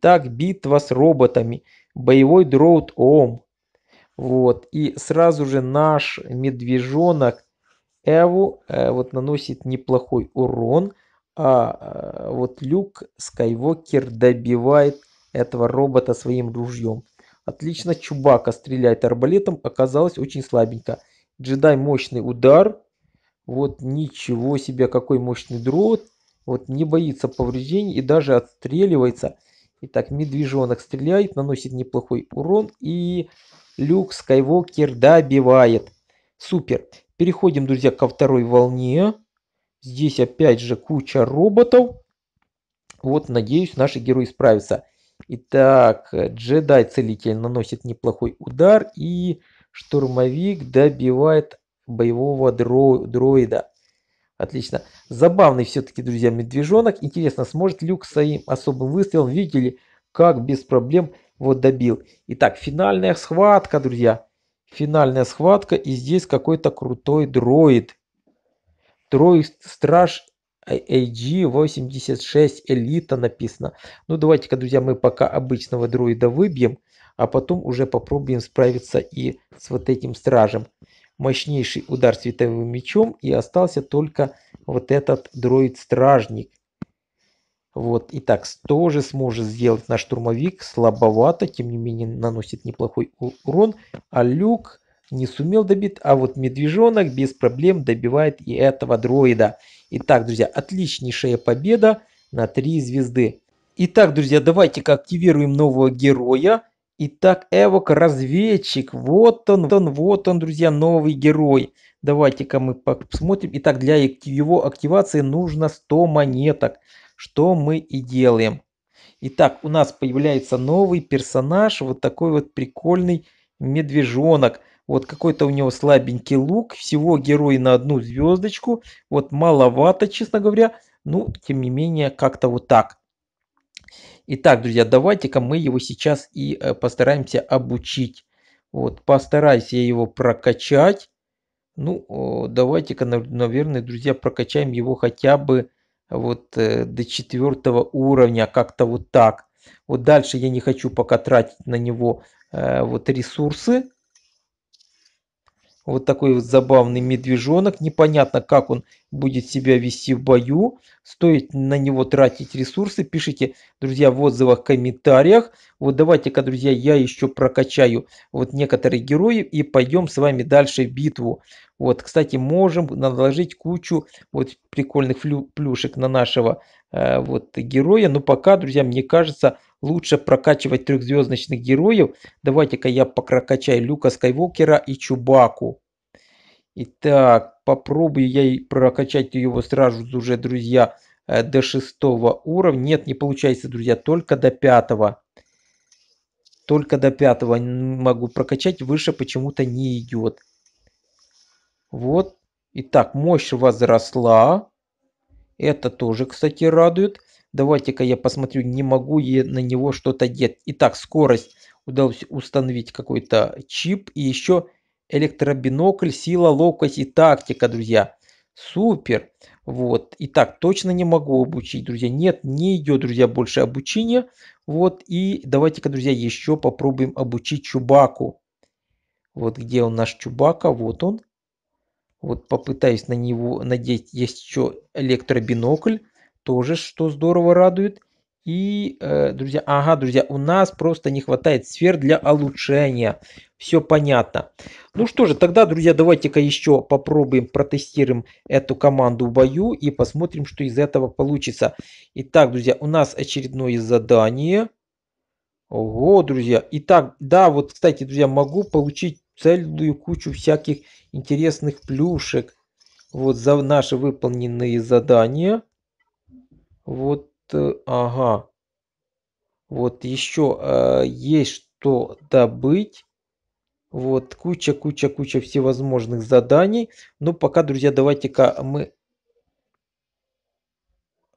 Так, битва с роботами, боевой дроут ОМ. Вот, и сразу же наш медвежонок Эву э, вот наносит неплохой урон, а э, вот Люк Скайвокер добивает этого робота своим ружьем. Отлично, Чубака стреляет арбалетом, оказалось очень слабенько. Джедай мощный удар, вот ничего себе, какой мощный дроут, вот не боится повреждений и даже отстреливается. Итак, медвежонок стреляет, наносит неплохой урон. И Люк Скайвокер добивает. Супер. Переходим, друзья, ко второй волне. Здесь опять же куча роботов. Вот, надеюсь, наши герои справятся. Итак, джедай-целитель наносит неплохой удар. И штурмовик добивает боевого дро дроида. Отлично. Забавный все-таки, друзья, медвежонок. Интересно, сможет Люк своим особым выстрелом, видели, как без проблем вот добил. Итак, финальная схватка, друзья. Финальная схватка. И здесь какой-то крутой дроид. Дроид Страж AG86 а Элита написано. Ну, давайте-ка, друзья, мы пока обычного дроида выбьем, а потом уже попробуем справиться и с вот этим стражем мощнейший удар световым мечом и остался только вот этот дроид-стражник. Вот, и так тоже сможет сделать наш штурмовик слабовато, тем не менее наносит неплохой урон, а люк не сумел добить, а вот медвежонок без проблем добивает и этого дроида. Итак, друзья, отличнейшая победа на 3 звезды. Итак, друзья, давайте-ка активируем нового героя. Итак, Эвок разведчик. Вот он, вот он, вот он, друзья, новый герой. Давайте-ка мы посмотрим. Итак, для его активации нужно 100 монеток, что мы и делаем. Итак, у нас появляется новый персонаж, вот такой вот прикольный медвежонок. Вот какой-то у него слабенький лук, всего герой на одну звездочку. Вот маловато, честно говоря, ну, тем не менее, как-то вот так. Итак, друзья, давайте-ка мы его сейчас и э, постараемся обучить. Вот, постараюсь я его прокачать. Ну, давайте-ка, наверное, друзья, прокачаем его хотя бы вот э, до четвертого уровня, как-то вот так. Вот дальше я не хочу пока тратить на него э, вот ресурсы. Вот такой вот забавный медвежонок. Непонятно, как он будет себя вести в бою. Стоит на него тратить ресурсы. Пишите, друзья, в отзывах, комментариях. Вот давайте-ка, друзья, я еще прокачаю вот некоторые герои и пойдем с вами дальше в битву. Вот, кстати, можем наложить кучу вот прикольных плюшек на нашего Э, вот, героя. Но пока, друзья, мне кажется, лучше прокачивать трехзвездочных героев. Давайте-ка я прокачаю Люка Скайвокера и Чубаку. Итак, попробую я прокачать его сразу уже, друзья, э, до шестого уровня. Нет, не получается, друзья, только до пятого. Только до пятого могу прокачать, выше почему-то не идет. Вот. Итак, мощь возросла. Это тоже, кстати, радует. Давайте-ка я посмотрю, не могу я на него что-то деть. Итак, скорость. Удалось установить какой-то чип. И еще электробинокль, сила, ловкость и тактика, друзья. Супер. Вот. Итак, точно не могу обучить, друзья. Нет, не идет, друзья, больше обучения. Вот. И давайте-ка, друзья, еще попробуем обучить Чубаку. Вот где он наш Чубака. Вот он. Вот попытаюсь на него надеть еще электробинокль, тоже что здорово радует. И, э, друзья, ага, друзья, у нас просто не хватает сфер для улучшения. Все понятно. Ну что же, тогда, друзья, давайте-ка еще попробуем, протестируем эту команду в бою и посмотрим, что из этого получится. Итак, друзья, у нас очередное задание. Ого, друзья. Итак, да, вот, кстати, друзья, могу получить целую кучу всяких интересных плюшек вот за наши выполненные задания. Вот, э, ага. Вот еще э, есть что добыть. Вот куча, куча, куча всевозможных заданий. Но ну, пока, друзья, давайте-ка мы...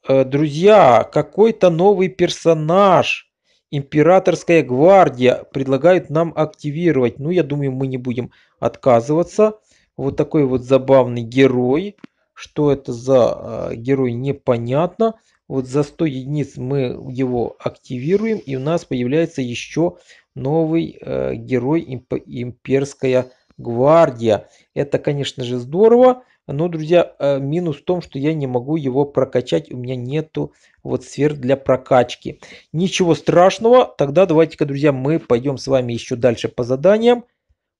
Э, друзья, какой-то новый персонаж императорская гвардия предлагает нам активировать. Ну, я думаю, мы не будем отказываться. Вот такой вот забавный герой. Что это за а, герой, непонятно. Вот за 100 единиц мы его активируем, и у нас появляется еще новый э, герой имп, Имперская гвардия. Это, конечно же, здорово. Но, друзья, э, минус в том, что я не могу его прокачать, у меня нету вот сфер для прокачки. Ничего страшного, тогда давайте-ка, друзья, мы пойдем с вами еще дальше по заданиям.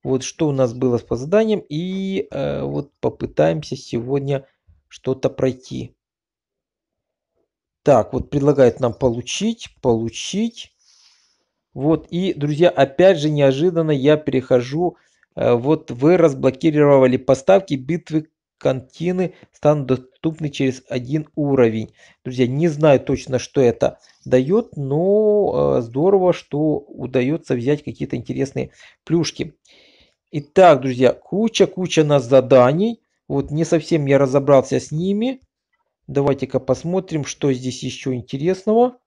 Вот что у нас было по заданиям и э, вот попытаемся сегодня что-то пройти. Так, вот предлагает нам получить, получить. Вот, и, друзья, опять же неожиданно я перехожу. Э, вот вы разблокировали поставки битвы кантины станут доступны через один уровень. Друзья, не знаю точно, что это дает, но э, здорово, что удается взять какие-то интересные плюшки. Итак, друзья, куча-куча нас заданий. Вот не совсем я разобрался с ними. Давайте-ка посмотрим, что здесь еще интересного.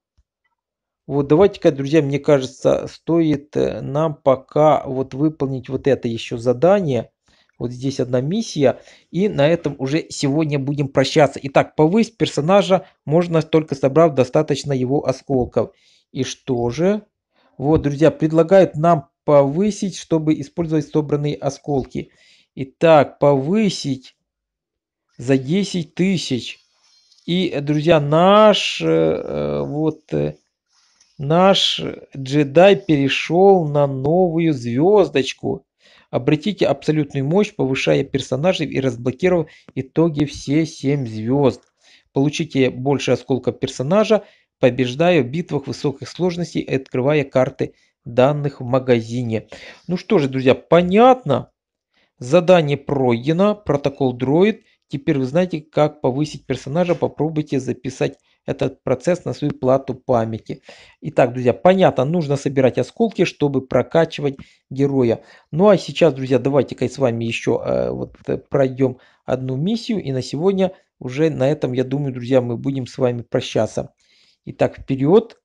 Вот давайте-ка, друзья, мне кажется, стоит э, нам пока вот выполнить вот это еще задание. Вот здесь одна миссия. И на этом уже сегодня будем прощаться. Итак, повысить персонажа можно только собрав достаточно его осколков. И что же? Вот, друзья, предлагают нам повысить, чтобы использовать собранные осколки. Итак, повысить за 10 тысяч. И, друзья, наш э, э, вот э, наш джедай перешел на новую звездочку. Обретите абсолютную мощь, повышая персонажей и разблокировав итоги все 7 звезд. Получите больше осколков персонажа, побеждая в битвах высоких сложностей и открывая карты данных в магазине. Ну что же, друзья, понятно. Задание пройдено, протокол дроид. Теперь вы знаете, как повысить персонажа. Попробуйте записать этот процесс на свою плату памяти. Итак, друзья, понятно, нужно собирать осколки, чтобы прокачивать героя. Ну а сейчас, друзья, давайте-ка с вами еще э, вот, э, пройдем одну миссию. И на сегодня уже на этом, я думаю, друзья, мы будем с вами прощаться. Итак, вперед.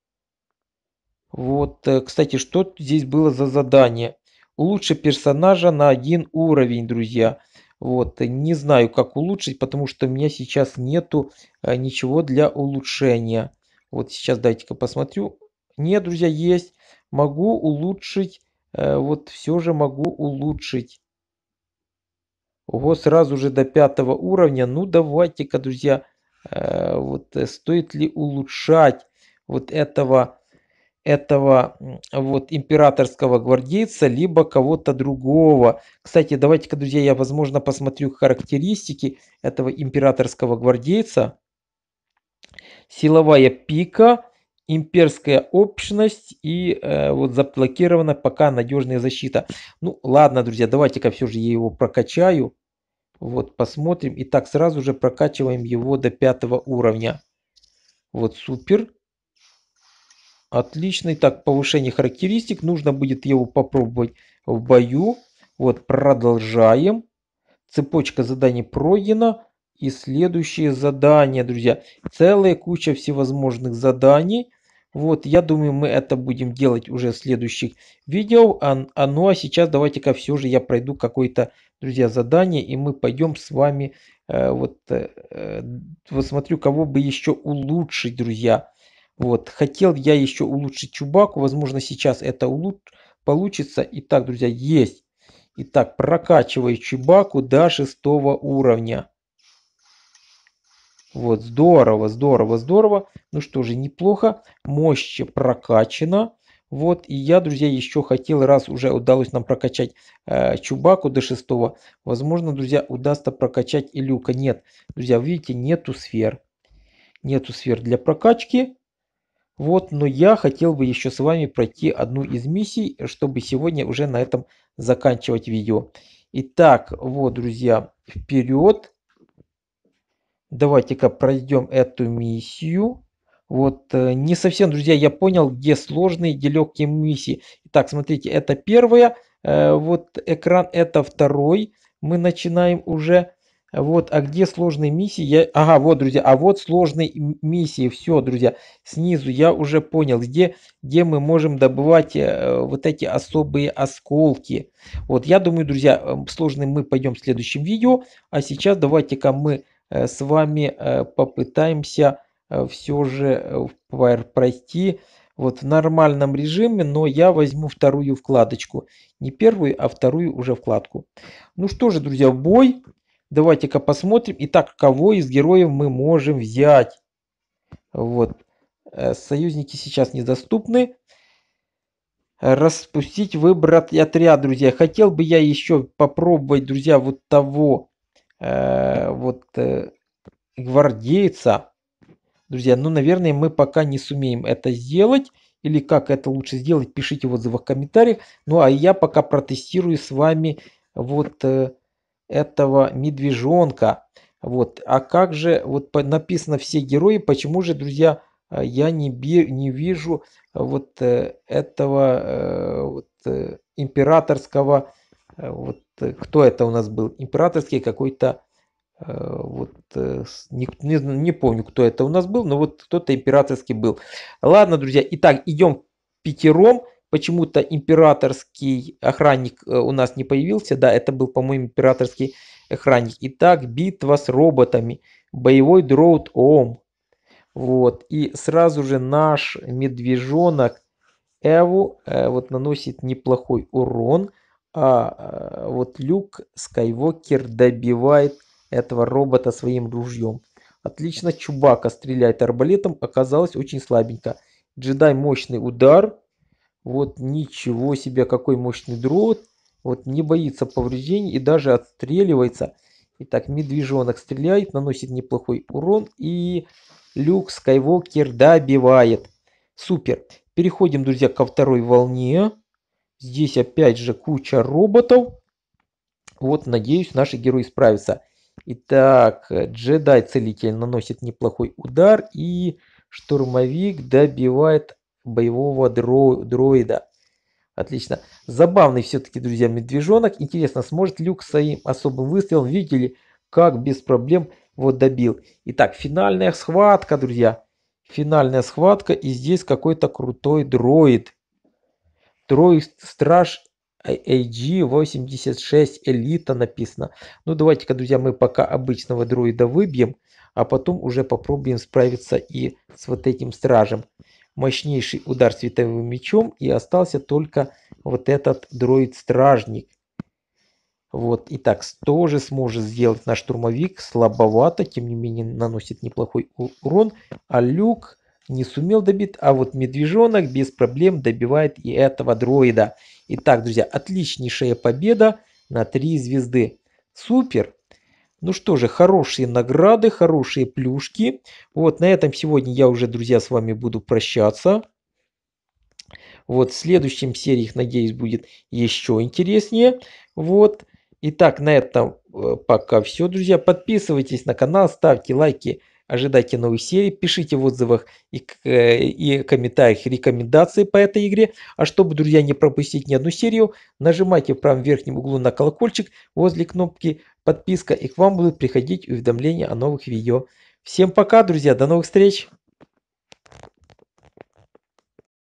Вот, э, кстати, что здесь было за задание? Улучши персонажа на один уровень, друзья. Вот, не знаю, как улучшить, потому что у меня сейчас нету э, ничего для улучшения. Вот сейчас дайте-ка посмотрю. Нет, друзья, есть. Могу улучшить. Э, вот все же могу улучшить. Ого, сразу же до пятого уровня. Ну, давайте-ка, друзья, э, вот стоит ли улучшать вот этого этого вот императорского гвардейца, либо кого-то другого. Кстати, давайте-ка, друзья, я, возможно, посмотрю характеристики этого императорского гвардейца. Силовая пика, имперская общность и э, вот заблокирована пока надежная защита. Ну, ладно, друзья, давайте-ка все же я его прокачаю. Вот, посмотрим. Итак, сразу же прокачиваем его до пятого уровня. Вот, супер. Отличный. Так, повышение характеристик. Нужно будет его попробовать в бою. Вот, продолжаем. Цепочка заданий пройдена. И следующие задания, друзья. Целая куча всевозможных заданий. Вот, я думаю, мы это будем делать уже в следующих видео. А, а, ну а сейчас давайте-ка все же я пройду какое-то, друзья, задание. И мы пойдем с вами, э, вот, э, э вот смотрю, кого бы еще улучшить, друзья. Вот. Хотел я еще улучшить Чубаку. Возможно, сейчас это улуч... получится. Итак, друзья, есть. Итак, прокачиваю Чубаку до шестого уровня. Вот, здорово, здорово, здорово. Ну что же, неплохо. Мощь прокачана. Вот, и я, друзья, еще хотел, раз уже удалось нам прокачать э, Чубаку до шестого, возможно, друзья, удастся прокачать и Люка. Нет, друзья, видите, нету сфер. Нету сфер для прокачки. Вот, но я хотел бы еще с вами пройти одну из миссий, чтобы сегодня уже на этом заканчивать видео. Итак, вот, друзья, вперед. Давайте-ка пройдем эту миссию. Вот, э, не совсем, друзья, я понял, где сложные, где легкие миссии. Итак, смотрите, это первая, э, вот экран, это второй. Мы начинаем уже. Вот, а где сложные миссии? Я... Ага, вот, друзья, а вот сложные миссии. Все, друзья, снизу я уже понял, где, где мы можем добывать э, вот эти особые осколки. Вот, я думаю, друзья, э, сложные мы пойдем в следующем видео. А сейчас давайте-ка мы э, с вами э, попытаемся э, все же э, пройти вот в нормальном режиме, но я возьму вторую вкладочку. Не первую, а вторую уже вкладку. Ну что же, друзья, бой. Давайте-ка посмотрим. Итак, кого из героев мы можем взять? Вот. Э, союзники сейчас недоступны. Распустить выбор отряд, друзья. Хотел бы я еще попробовать, друзья, вот того э, вот э, гвардейца. Друзья, ну, наверное, мы пока не сумеем это сделать. Или как это лучше сделать, пишите в отзывах, в комментариях. Ну, а я пока протестирую с вами вот... Э, этого медвежонка. Вот. А как же, вот написано все герои, почему же, друзья, э, я не, не вижу э, вот э, этого вот, императорского, вот кто это у нас был, императорский какой-то, вот не, не, не помню, кто это у нас был, но вот кто-то императорский был. Ладно, друзья, итак, идем пятером. Почему-то императорский охранник э, у нас не появился. Да, это был, по-моему, императорский охранник. Итак, битва с роботами. Боевой дроут ОМ. Вот. И сразу же наш медвежонок Эву э, вот наносит неплохой урон. А э, вот Люк Скайвокер добивает этого робота своим ружьем. Отлично, Чубака стреляет арбалетом, оказалось очень слабенько. Джедай мощный удар, вот ничего себе, какой мощный дрот. Вот не боится повреждений и даже отстреливается. Итак, медвежонок стреляет, наносит неплохой урон и Люк Скайвокер добивает. Супер. Переходим, друзья, ко второй волне. Здесь опять же куча роботов. Вот, надеюсь, наши герои справятся. Итак, джедай-целитель наносит неплохой удар и штурмовик добивает боевого дро дроида. Отлично. Забавный все-таки, друзья, медвежонок. Интересно, сможет Люк своим особым выстрелом, видели как без проблем вот добил. Итак, финальная схватка, друзья. Финальная схватка. И здесь какой-то крутой дроид. Дроид Страж AG86 а Элита написано. Ну, давайте-ка, друзья, мы пока обычного дроида выбьем, а потом уже попробуем справиться и с вот этим стражем мощнейший удар световым мечом и остался только вот этот дроид-стражник. Вот, и так тоже сможет сделать наш штурмовик слабовато, тем не менее наносит неплохой урон, а люк не сумел добить, а вот медвежонок без проблем добивает и этого дроида. Итак, друзья, отличнейшая победа на 3 звезды. Супер! Ну что же, хорошие награды, хорошие плюшки. Вот на этом сегодня я уже, друзья, с вами буду прощаться. Вот в следующем серии, надеюсь, будет еще интереснее. Вот. Итак, на этом э, пока все, друзья. Подписывайтесь на канал, ставьте лайки, Ожидайте новых серий, пишите в отзывах и, э, и комментариях рекомендации по этой игре. А чтобы, друзья, не пропустить ни одну серию, нажимайте в правом верхнем углу на колокольчик возле кнопки подписка и к вам будут приходить уведомления о новых видео. Всем пока, друзья, до новых встреч!